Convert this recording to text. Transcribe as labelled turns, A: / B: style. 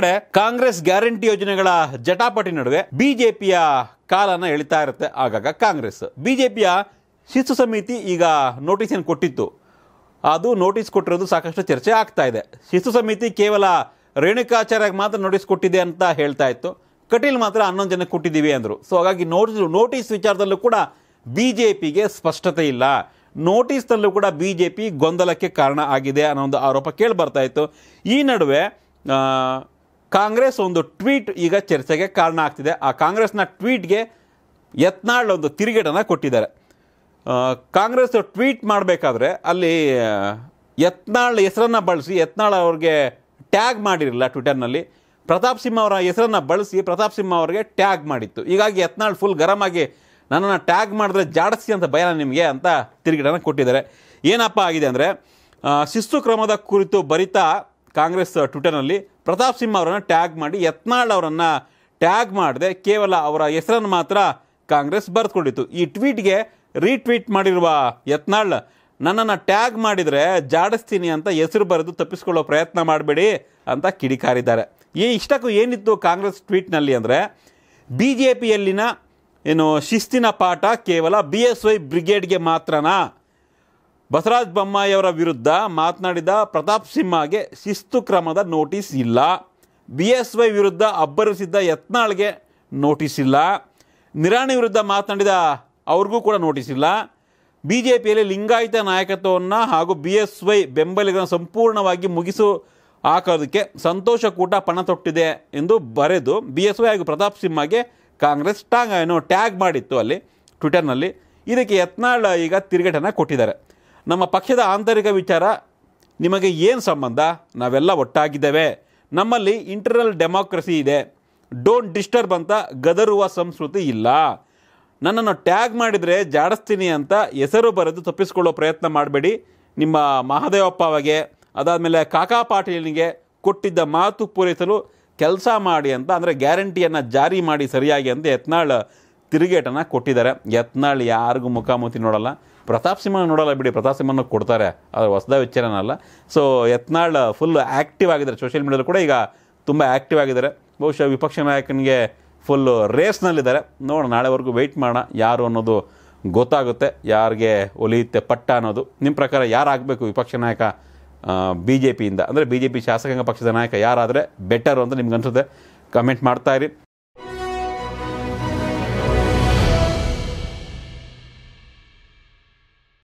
A: ಕಡೆ ಕಾಂಗ್ರೆಸ್ ಗ್ಯಾರಂಟಿ ಯೋಜನೆಗಳ ಜಟಾಪಟಿ ನಡುವೆ ಬಿಜೆಪಿಯ ಕಾಲನ ಎಳಿತಾ ಇರುತ್ತೆ ಆಗಾಗ ಕಾಂಗ್ರೆಸ್ ಬಿಜೆಪಿಯ ಶಿಸ್ತು ಸಮಿತಿ ಈಗ ನೋಟಿಸ್ ಏನು ಕೊಟ್ಟಿತ್ತು ಅದು ನೋಟಿಸ್ ಕೊಟ್ಟಿರೋದು ಸಾಕಷ್ಟು ಚರ್ಚೆ ಆಗ್ತಾ ಇದೆ ಶಿಸ್ತು ಸಮಿತಿ ಕೇವಲ ರೇಣುಕಾಚಾರ್ಯ ಮಾತ್ರ ನೋಟಿಸ್ ಕೊಟ್ಟಿದೆ ಅಂತ ಹೇಳ್ತಾ ಇತ್ತು ಕಟೀಲ್ ಮಾತ್ರ ಹನ್ನೊಂದು ಜನಕ್ಕೆ ಕೊಟ್ಟಿದ್ದೀವಿ ಅಂದರು ಸೊ ಹಾಗಾಗಿ ನೋಟಿಸ್ ನೋಟಿಸ್ ವಿಚಾರದಲ್ಲೂ ಕೂಡ ಬಿ ಜೆ ಪಿಗೆ ಸ್ಪಷ್ಟತೆ ಇಲ್ಲ ನೋಟಿಸ್ನಲ್ಲೂ ಕೂಡ ಬಿ ಜೆ ಪಿ ಗೊಂದಲಕ್ಕೆ ಕಾರಣ ಆಗಿದೆ ಅನ್ನೋ ಒಂದು ಆರೋಪ ಕೇಳಿ ಬರ್ತಾ ಇತ್ತು ಈ ನಡುವೆ ಕಾಂಗ್ರೆಸ್ ಒಂದು ಟ್ವೀಟ್ ಈಗ ಚರ್ಚೆಗೆ ಕಾರಣ ಆಗ್ತಿದೆ ಆ ಕಾಂಗ್ರೆಸ್ನ ಟ್ವೀಟ್ಗೆ ಯತ್ನಾಳ್ ಒಂದು ತಿರುಗೇಟನ್ನು ಕೊಟ್ಟಿದ್ದಾರೆ ಕಾಂಗ್ರೆಸ್ ಟ್ವೀಟ್ ಮಾಡಬೇಕಾದ್ರೆ ಅಲ್ಲಿ ಯತ್ನಾಳ್ ಹೆಸರನ್ನು ಬಳಸಿ ಯತ್ನಾಳ್ ಅವ್ರಿಗೆ ಟ್ಯಾಗ್ ಮಾಡಿರಲಿಲ್ಲ ಟ್ವಿಟರ್ನಲ್ಲಿ ಪ್ರತಾಪ್ ಸಿಂಹ ಅವರ ಹೆಸರನ್ನು ಬಳಸಿ ಪ್ರತಾಪ್ ಸಿಂಹ ಅವ್ರಿಗೆ ಟ್ಯಾಗ್ ಮಾಡಿತ್ತು ಹೀಗಾಗಿ ಯತ್ನಾಳ್ ಫುಲ್ ಗರಮಾಗಿ ನನ್ನನ್ನು ಟ್ಯಾಗ್ ಮಾಡಿದ್ರೆ ಜಾಡಿಸಿ ಅಂತ ಭಯ ನಿಮಗೆ ಅಂತ ತಿರುಗಿಡನ ಕೊಟ್ಟಿದ್ದಾರೆ ಏನಪ್ಪ ಆಗಿದೆ ಅಂದರೆ ಶಿಸ್ತು ಕ್ರಮದ ಕುರಿತು ಬರಿತಾ ಕಾಂಗ್ರೆಸ್ ಟ್ವಿಟರ್ನಲ್ಲಿ ಪ್ರತಾಪ್ ಸಿಂಹ ಅವರನ್ನು ಟ್ಯಾಗ್ ಮಾಡಿ ಯತ್ನಾಳ್ ಅವರನ್ನು ಟ್ಯಾಗ್ ಮಾಡಿದೆ ಕೇವಲ ಅವರ ಹೆಸರನ್ನು ಮಾತ್ರ ಕಾಂಗ್ರೆಸ್ ಬರೆದುಕೊಂಡಿತ್ತು ಈ ಟ್ವೀಟ್ಗೆ ರೀಟ್ವೀಟ್ ಮಾಡಿರುವ ಯತ್ನಾಳ್ ನನ್ನನ್ನು ಟ್ಯಾಗ್ ಮಾಡಿದರೆ ಜಾಡಿಸ್ತೀನಿ ಅಂತ ಹೆಸರು ಬರೆದು ತಪ್ಪಿಸ್ಕೊಳ್ಳೋ ಪ್ರಯತ್ನ ಮಾಡಬೇಡಿ ಅಂತ ಕಿಡಿಕಾರಿದ್ದಾರೆ ಈ ಇಷ್ಟಕ್ಕೂ ಏನಿತ್ತು ಕಾಂಗ್ರೆಸ್ ಟ್ವೀಟ್ನಲ್ಲಿ ಅಂದರೆ ಬಿ ಜೆ ಪಿಯಲ್ಲಿನ ಏನು ಶಿಸ್ತಿನ ಪಾಠ ಕೇವಲ ಬಿ ಎಸ್ ವೈ ಬ್ರಿಗೇಡ್ಗೆ ಮಾತ್ರನಾ ಬಸವರಾಜ ಬೊಮ್ಮಾಯಿಯವರ ವಿರುದ್ಧ ಮಾತನಾಡಿದ ಪ್ರತಾಪ್ ಸಿಂಹಗೆ ಶಿಸ್ತು ಕ್ರಮದ ನೋಟಿಸ್ ಇಲ್ಲ ಬಿ ಎಸ್ ವೈ ವಿರುದ್ಧ ಅಬ್ಬರಿಸಿದ್ದ ಯತ್ನಾಳ್ಗೆ ನೋಟಿಸ್ ಇಲ್ಲ ನಿರಾಣಿ ವಿರುದ್ಧ ಮಾತನಾಡಿದ ಅವ್ರಿಗೂ ಕೂಡ ನೋಟಿಸ್ ಇಲ್ಲ ಬಿ ಜೆ ಪಿಯಲ್ಲಿ ಲಿಂಗಾಯತ ನಾಯಕತ್ವವನ್ನು ಹಾಗೂ ಬಿ ಎಸ್ ವೈ ಬೆಂಬಲಿಗರನ್ನು ಸಂಪೂರ್ಣವಾಗಿ ಮುಗಿಸು ಹಾಕೋದಕ್ಕೆ ಸಂತೋಷ ಕೂಟ ಪಣ ತೊಟ್ಟಿದೆ ಎಂದು ಬರೆದು ಬಿ ಎಸ್ ವೈ ಹಾಗೂ ಪ್ರತಾಪ್ ಸಿಂಹಗೆ ಕಾಂಗ್ರೆಸ್ ಟಾಂಗ್ ಏನೋ ಟ್ಯಾಗ್ ಮಾಡಿತ್ತು ಅಲ್ಲಿ ಟ್ವಿಟರ್ನಲ್ಲಿ ಇದಕ್ಕೆ ಯತ್ನಾಳ್ ಈಗ ತಿರುಗೇಟನ್ನು ಕೊಟ್ಟಿದ್ದಾರೆ ನಮ್ಮ ಪಕ್ಷದ ಆಂತರಿಕ ವಿಚಾರ ನಿಮಗೆ ಏನು ಸಂಬಂಧ ನಾವೆಲ್ಲ ಒಟ್ಟಾಗಿದ್ದೇವೆ ನಮ್ಮಲ್ಲಿ ಇಂಟರ್ನಲ್ ಡೆಮೋಕ್ರಸಿ ಇದೆ ಡೋಂಟ್ ಡಿಸ್ಟರ್ಬ್ ಅಂತ ಗದರುವ ಸಂಸ್ಕೃತಿ ಇಲ್ಲ ನನ್ನನ್ನು ಟ್ಯಾಗ್ ಮಾಡಿದರೆ ಜಾಡಿಸ್ತೀನಿ ಅಂತ ಹೆಸರು ಬರೆದು ತಪ್ಪಿಸ್ಕೊಳ್ಳೋ ಪ್ರಯತ್ನ ಮಾಡಬೇಡಿ ನಿಮ್ಮ ಅವಗೆ ಅದಾದಮೇಲೆ ಕಾಕಾ ಪಾಟೀಲ್ನಿಗೆ ಕೊಟ್ಟಿದ್ದ ಮಾತು ಪೂರೈಸಲು ಕೆಲಸ ಮಾಡಿ ಅಂತ ಅಂದರೆ ಗ್ಯಾರಂಟಿಯನ್ನು ಜಾರಿ ಮಾಡಿ ಸರಿಯಾಗಿ ಅಂತ ಯತ್ನಾಳ್ ತಿರುಗೇಟನ್ನು ಕೊಟ್ಟಿದ್ದಾರೆ ಯತ್ನಾಳ್ ಯಾರಿಗೂ ಮುಖಾಮುಖಿ ನೋಡಲ್ಲ ಪ್ರತಾಪ್ ಸಿಂಹ ನೋಡಲ್ಲ ಬಿಡಿ ಪ್ರತಾಪ್ ಸಿಂಹನ ಕೊಡ್ತಾರೆ ಅದು ಹೊಸದ ವಿಚಾರನಲ್ಲ so Yatnal full uh, active ಆಗಿದ್ದಾರೆ ಸೋಷಿಯಲ್ ಮೀಡಿಯಾದಲ್ಲಿ ಕೂಡ ಈಗ ತುಂಬ ಆ್ಯಕ್ಟಿವ್ ಆಗಿದ್ದಾರೆ ಬಹುಶಃ ವಿಪಕ್ಷ ನಾಯಕನಿಗೆ ಫುಲ್ಲು ರೇಸ್ನಲ್ಲಿದ್ದಾರೆ ನೋಡೋಣ ನಾಳೆವರೆಗೂ ವೆಯ್ಟ್ ಮಾಡೋಣ ಯಾರು ಅನ್ನೋದು ಗೊತ್ತಾಗುತ್ತೆ ಯಾರಿಗೆ ಒಲಿಯುತ್ತೆ ಪಟ್ಟ ಅನ್ನೋದು ನಿಮ್ಮ ಪ್ರಕಾರ ಯಾರಾಗಬೇಕು ವಿಪಕ್ಷ ನಾಯಕ ಬಿ ಜೆ ಪಿಯಿಂದ ಅಂದರೆ ಬಿ ಜೆ ಪಿ ಶಾಸಕಾಂಗ ಪಕ್ಷದ ನಾಯಕ ಯಾರಾದರೆ ಬೆಟರು ಅಂತ ನಿಮ್ಗೆ ಅನಿಸುತ್ತೆ ಕಮೆಂಟ್ ಮಾಡ್ತಾಯಿರಿ